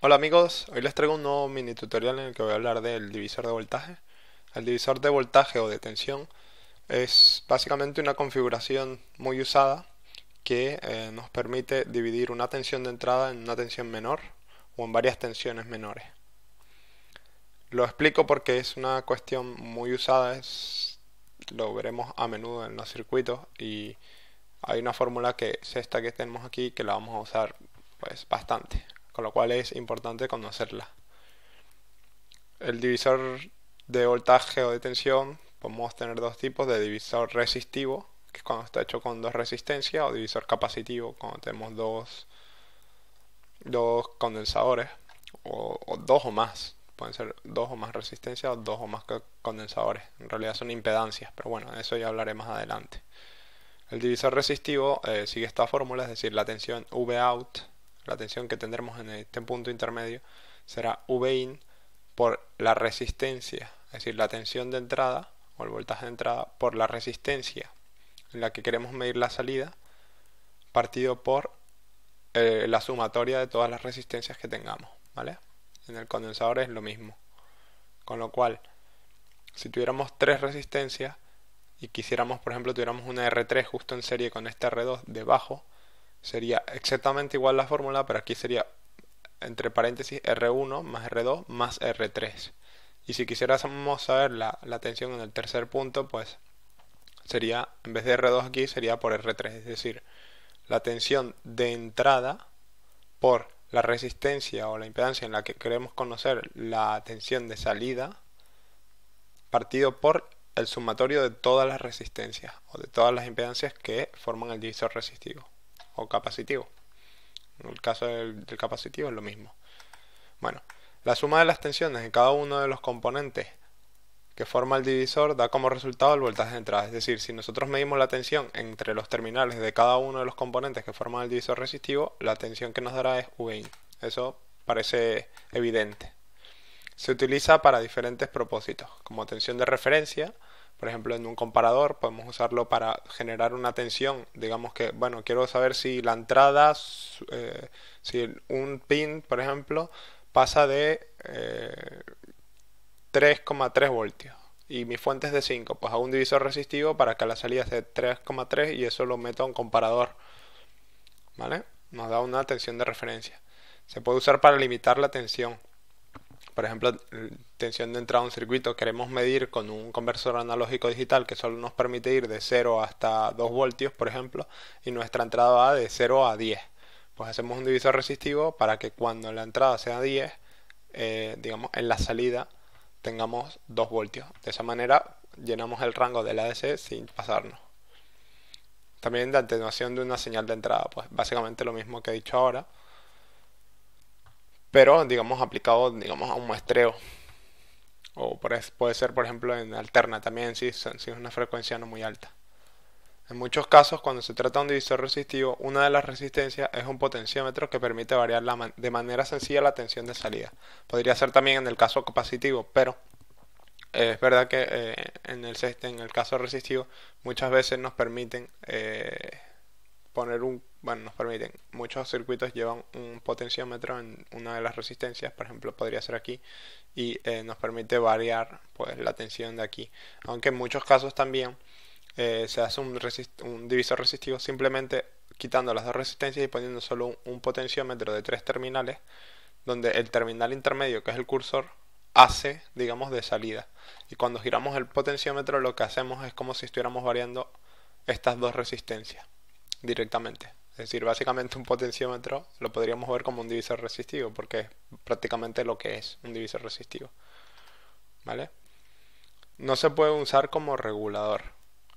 Hola amigos, hoy les traigo un nuevo mini tutorial en el que voy a hablar del divisor de voltaje. El divisor de voltaje o de tensión es básicamente una configuración muy usada que eh, nos permite dividir una tensión de entrada en una tensión menor o en varias tensiones menores. Lo explico porque es una cuestión muy usada, lo veremos a menudo en los circuitos y hay una fórmula que es esta que tenemos aquí que la vamos a usar pues bastante con lo cual es importante conocerla. El divisor de voltaje o de tensión podemos tener dos tipos de divisor resistivo, que es cuando está hecho con dos resistencias, o divisor capacitivo, cuando tenemos dos, dos condensadores, o, dos o más. Pueden ser dos o más resistencias o dos o más condensadores. En realidad son impedancias, pero bueno, de eso ya hablaré más adelante. El divisor resistivo eh, sigue esta fórmula, es decir, la tensión V la tensión que tendremos en este punto intermedio será Vin por la resistencia, es decir, la tensión de entrada o el voltaje de entrada por la resistencia en la que queremos medir la salida partido por eh, la sumatoria de todas las resistencias que tengamos, ¿vale? En el condensador es lo mismo. Con lo cual, si tuviéramos tres resistencias y quisiéramos, por ejemplo, tuviéramos una R3 justo en serie con esta R2 debajo, sería exactamente igual la fórmula, pero aquí sería entre paréntesis R1 más R2 más R3. Y si quisiéramos saber la, la, tensión en el tercer punto, pues sería, en vez de R2 aquí, sería por R3. Es decir, la tensión de entrada por la resistencia o la impedancia en la que queremos conocer la tensión de salida, partido por el sumatorio de todas las resistencias o de todas las impedancias que forman el divisor resistivo o capacitivo. En el caso del, capacitivo es lo mismo. Bueno, la suma de las tensiones en cada uno de los componentes que forma el divisor da como resultado el voltaje de entrada. Es decir, si nosotros medimos la tensión entre los terminales de cada uno de los componentes que forman el divisor resistivo, la tensión que nos dará es Vin. Eso parece evidente. Se utiliza para diferentes propósitos, como tensión de referencia, por ejemplo, en un comparador podemos usarlo para generar una tensión. Digamos que, bueno, quiero saber si la entrada, eh, si un pin, por ejemplo, pasa de 3,3 eh, voltios y mi fuente es de 5. Pues hago un divisor resistivo para que la salida sea de 3,3 y eso lo meto en un comparador. ¿Vale? Nos da una tensión de referencia. Se puede usar para limitar la tensión por ejemplo, tensión de entrada a un circuito, queremos medir con un conversor analógico digital que solo nos permite ir de 0 hasta 2 voltios, por ejemplo, y nuestra entrada va de 0 a 10. Pues hacemos un divisor resistivo para que cuando la entrada sea 10, eh, digamos, en la salida tengamos 2 voltios. De esa manera llenamos el rango del ADC sin pasarnos. También la atenuación de una señal de entrada, pues básicamente lo mismo que he dicho ahora pero digamos aplicado digamos a un muestreo o puede ser por ejemplo en alterna también si, es una frecuencia no muy alta en muchos casos cuando se trata de un divisor resistivo una de las resistencias es un potenciómetro que permite variar de manera sencilla la tensión de salida podría ser también en el caso capacitivo pero eh, es verdad que eh, en, el, en el caso resistivo muchas veces nos permiten eh, poner un bueno, nos permiten. Muchos circuitos llevan un potenciómetro en una de las resistencias, por ejemplo, podría ser aquí, y eh, nos permite variar pues la tensión de aquí. Aunque en muchos casos también eh, se hace un, divisor resistivo simplemente quitando las dos resistencias y poniendo solo un potenciómetro de tres terminales, donde el terminal intermedio, que es el cursor, hace, digamos, de salida. Y cuando giramos el potenciómetro, lo que hacemos es como si estuviéramos variando estas dos resistencias directamente. Es decir, básicamente un potenciómetro lo podríamos ver como un divisor resistivo, porque es prácticamente lo que es un divisor resistivo. ¿Vale? No se puede usar como regulador.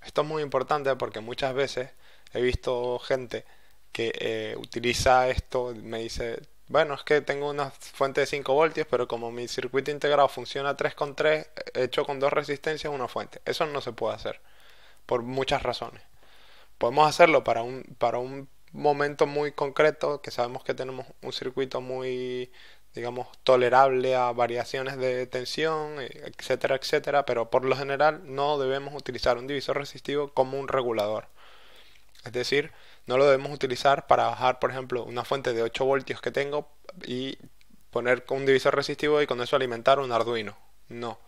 Esto es muy importante porque muchas veces he visto gente que eh, utiliza esto, me dice, bueno, es que tengo una fuente de 5 voltios, pero como mi circuito integrado funciona 3 con 3, hecho con dos resistencias, una fuente. Eso no se puede hacer, por muchas razones. Podemos hacerlo para un, para un momento muy concreto, que sabemos que tenemos un circuito muy, digamos, tolerable a variaciones de tensión, eh, etcétera, etcétera, pero por lo general no debemos utilizar un divisor resistivo como un regulador. Es decir, no lo debemos utilizar para bajar, por ejemplo, una fuente de 8 voltios que tengo y poner un divisor resistivo y con eso alimentar un Arduino. No.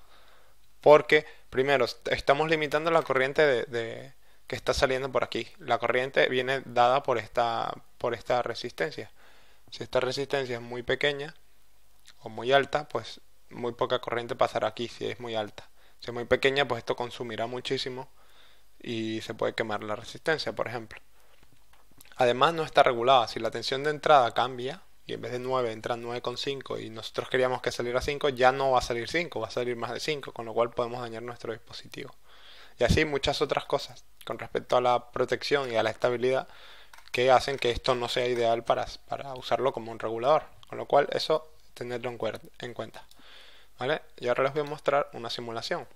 Porque, primero, estamos limitando la corriente de, de que está saliendo por aquí. La corriente viene dada por esta, por esta resistencia. Si esta resistencia es muy pequeña o muy alta, pues muy poca corriente pasará aquí si es muy alta. Si es muy pequeña, pues esto consumirá muchísimo y se puede quemar la resistencia, por ejemplo. Además no está regulada. Si la tensión de entrada cambia y en vez de 9 entra 9,5 y nosotros queríamos que saliera 5, ya no va a salir 5, va a salir más de 5, con lo cual podemos dañar nuestro dispositivo y así muchas otras cosas con respecto a la protección y a la estabilidad que hacen que esto no sea ideal para, para usarlo como un regulador. Con lo cual eso tenerlo en, cuenta. ¿Vale? Y ahora les voy a mostrar una simulación.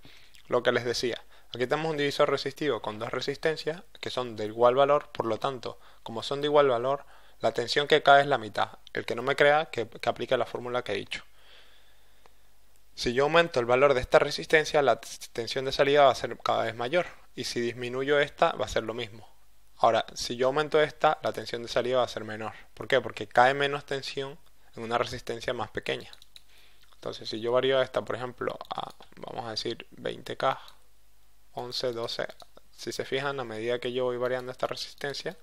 Lo que les decía. Aquí tenemos un divisor resistivo con dos resistencias que son de igual valor, por lo tanto, como son de igual valor, la tensión que cae es la mitad. El que no me crea, que, que aplique la fórmula que he dicho. Si yo aumento el valor de esta resistencia, la tensión de salida va a ser cada vez mayor. Y si disminuyo esta, va a ser lo mismo. Ahora, si yo aumento esta, la tensión de salida va a ser menor. ¿Por qué? Porque cae menos tensión en una resistencia más pequeña. Entonces, si yo varío esta, por ejemplo, a, vamos a decir 20K, 11, 12, si se fijan, a medida que yo voy variando esta resistencia,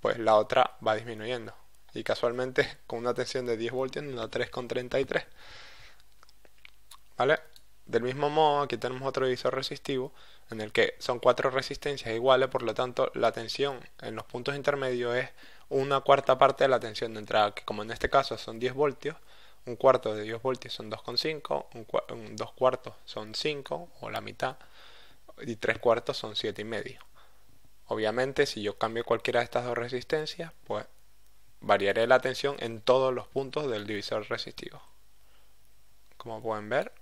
pues la otra va disminuyendo y casualmente con una tensión de 10 voltios en la 3,33. ¿Vale? Del mismo modo, aquí tenemos otro divisor resistivo en el que son cuatro resistencias iguales, por lo tanto la tensión en los puntos intermedios es una cuarta parte de la tensión de entrada, que como en este caso son 10 voltios, un cuarto de 10 voltios son 2,5, un, dos cuartos son 5 o la mitad, y tres cuartos son 7,5. Obviamente, si yo cambio cualquiera de estas dos resistencias, pues variaré la tensión en todos los puntos del divisor resistivo. Como pueden ver,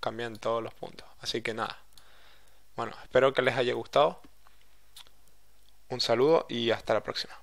cambian todos los puntos. Así que nada. Bueno, espero que les haya gustado. Un saludo y hasta la próxima.